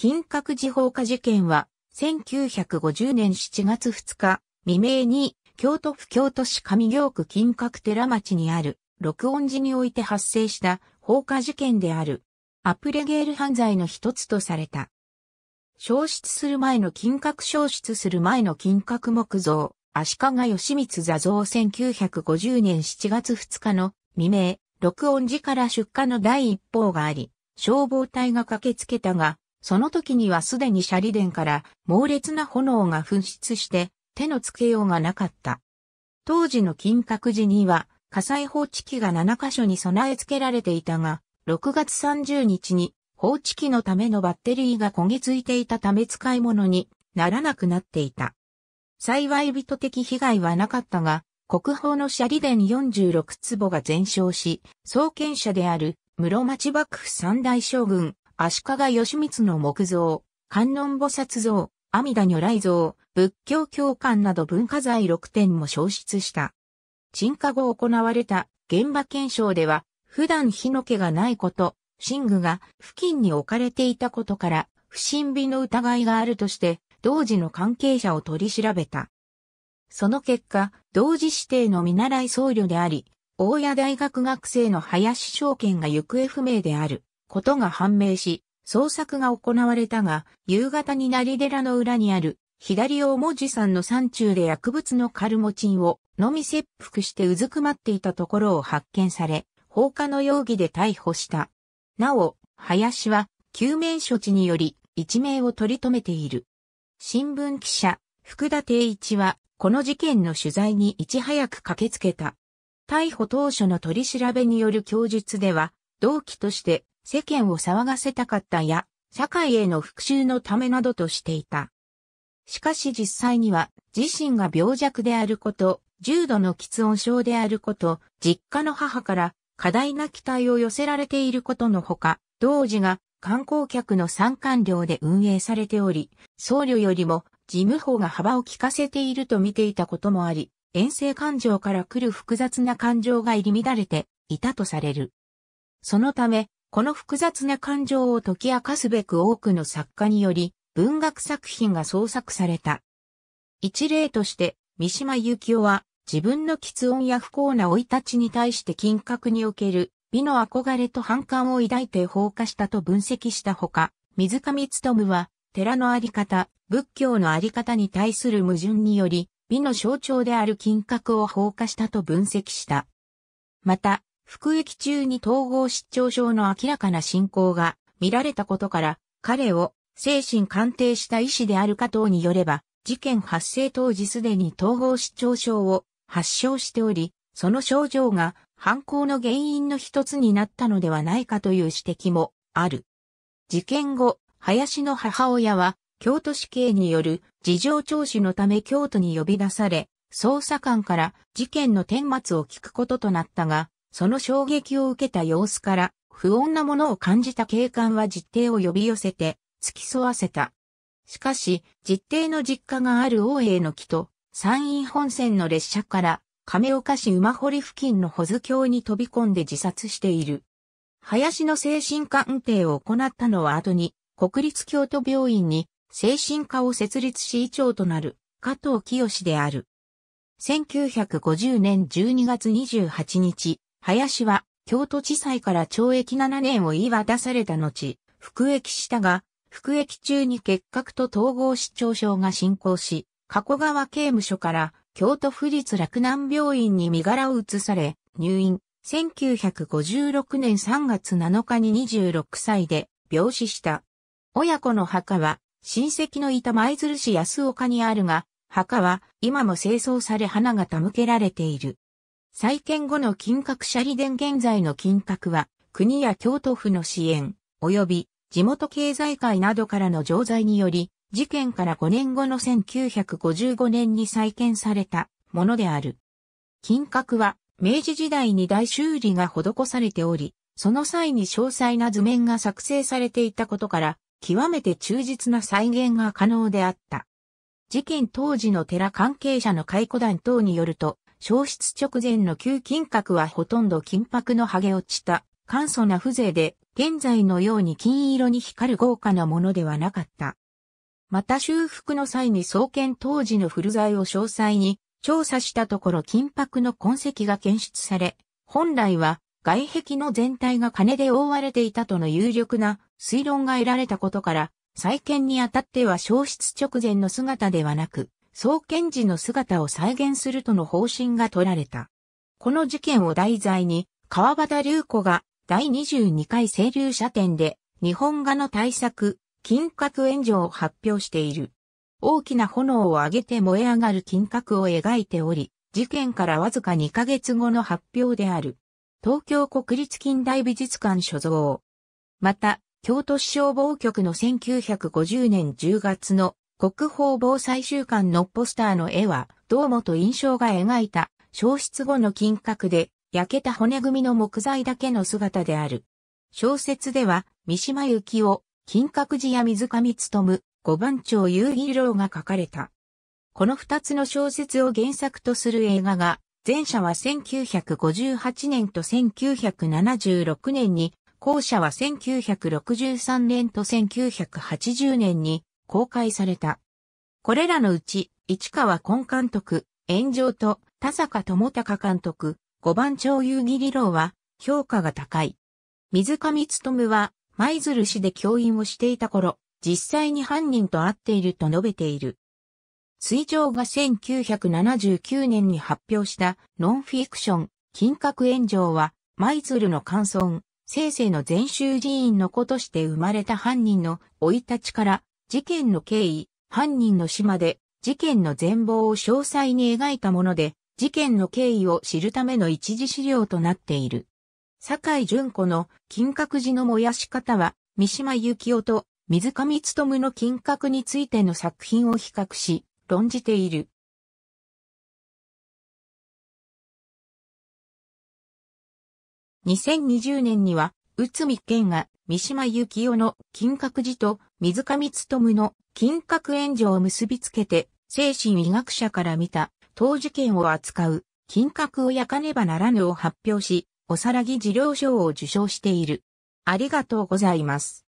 金閣寺放火事件は、1950年7月2日未明に、京都府京都市上京区金閣寺町にある、録音寺において発生した放火事件である。アプレゲール犯罪の一つとされた。消失する前の金閣消失する前の金閣木造、足利義満座像1950年7月2日の未明、録音寺から出火の第一報があり、消防隊が駆けつけたが、その時にはすでにシャリデンから猛烈な炎が噴出して手のつけようがなかった。当時の金閣寺には火災放置機が7カ所に備え付けられていたが、6月30日に放置機のためのバッテリーが焦げ付いていたため使い物にならなくなっていた。幸い人的被害はなかったが、国宝のシャリデン46坪が全焼し、創建者である室町幕府三大将軍、足利義満の木像、観音菩薩像、阿弥陀如来像、仏教教官など文化財6点も消失した。沈下後行われた現場検証では、普段火の気がないこと、寝具が付近に置かれていたことから、不審火の疑いがあるとして、同時の関係者を取り調べた。その結果、同時指定の見習い僧侶であり、大谷大学学生の林証券が行方不明である。ことが判明し、捜索が行われたが、夕方に成寺の裏にある、左大文字山の山中で薬物のカルモチンを飲み切腹してうずくまっていたところを発見され、放火の容疑で逮捕した。なお、林は救命処置により一命を取り留めている。新聞記者、福田定一は、この事件の取材にいち早く駆けつけた。逮捕当初の取り調べによる供述では、同期として世間を騒がせたかったや、社会への復讐のためなどとしていた。しかし実際には、自身が病弱であること、重度の喫音症であること、実家の母から過大な期待を寄せられていることのほか、同時が観光客の参観料で運営されており、僧侶よりも事務法が幅を利かせていると見ていたこともあり、遠征感情から来る複雑な感情が入り乱れていたとされる。そのため、この複雑な感情を解き明かすべく多くの作家により文学作品が創作された。一例として、三島由紀夫は自分の喫音や不幸な老い立ちに対して金閣における美の憧れと反感を抱いて放火したと分析したほか、水上努は寺のあり方、仏教のあり方に対する矛盾により、美の象徴である金閣を放火したと分析した。また、服役中に統合失調症の明らかな進行が見られたことから、彼を精神鑑定した医師である加藤によれば、事件発生当時すでに統合失調症を発症しており、その症状が犯行の原因の一つになったのではないかという指摘もある。事件後、林の母親は京都市警による事情聴取のため京都に呼び出され、捜査官から事件の顛末を聞くこととなったが、その衝撃を受けた様子から、不穏なものを感じた警官は実定を呼び寄せて、付き添わせた。しかし、実定の実家がある王永の木と、山陰本線の列車から、亀岡市馬堀付近の保津峡に飛び込んで自殺している。林の精神科運転を行ったのは後に、国立京都病院に精神科を設立し医長となる加藤清である。1950年12月28日、林は、京都地裁から懲役7年を言い渡された後、服役したが、服役中に結核と統合失調症が進行し、加古川刑務所から京都府立洛南病院に身柄を移され、入院、1956年3月7日に26歳で病死した。親子の墓は、親戚のいた舞鶴市安岡にあるが、墓は今も清掃され花が手向けられている。再建後の金閣舎利殿現在の金閣は、国や京都府の支援、及び地元経済界などからの常在により、事件から5年後の1955年に再建されたものである。金閣は、明治時代に大修理が施されており、その際に詳細な図面が作成されていたことから、極めて忠実な再現が可能であった。事件当時の寺関係者の解雇団等によると、消失直前の旧金閣はほとんど金箔の剥げ落ちた簡素な風情で、現在のように金色に光る豪華なものではなかった。また修復の際に創建当時の古材を詳細に調査したところ金箔の痕跡が検出され、本来は外壁の全体が金で覆われていたとの有力な推論が得られたことから、再建にあたっては消失直前の姿ではなく、創建時の姿を再現するとの方針が取られた。この事件を題材に、川端隆子が第22回清流社展で日本画の大作、金閣炎上を発表している。大きな炎を上げて燃え上がる金閣を描いており、事件からわずか2ヶ月後の発表である。東京国立近代美術館所蔵。また、京都市消防局の1950年10月の国宝防災週間のポスターの絵は、堂本印象が描いた、消失後の金閣で、焼けた骨組みの木材だけの姿である。小説では、三島由紀夫、金閣寺や水上む、五番町遊戯郎が書かれた。この二つの小説を原作とする映画が、前者は1958年と1976年に、後者は1963年と1980年に公開された。これらのうち、市川根監督、炎上と田坂智隆監督、五番長遊戯理論は評価が高い。水上勤は舞鶴市で教員をしていた頃、実際に犯人と会っていると述べている。水上が1979年に発表したノンフィクション、金閣炎上は、舞鶴の乾村、生成の全州寺院の子として生まれた犯人の老い立ちから事件の経緯、犯人の島で、事件の全貌を詳細に描いたもので、事件の経緯を知るための一時資料となっている。坂井淳子の金閣寺の燃やし方は、三島由紀夫と水上勤の金閣についての作品を比較し、論じている。2020年には、内海健が三島由紀夫の金閣寺と水上努の金閣炎上を結びつけて、精神医学者から見た、当事件を扱う、金閣を焼かねばならぬを発表し、おさらぎ治療賞を受賞している。ありがとうございます。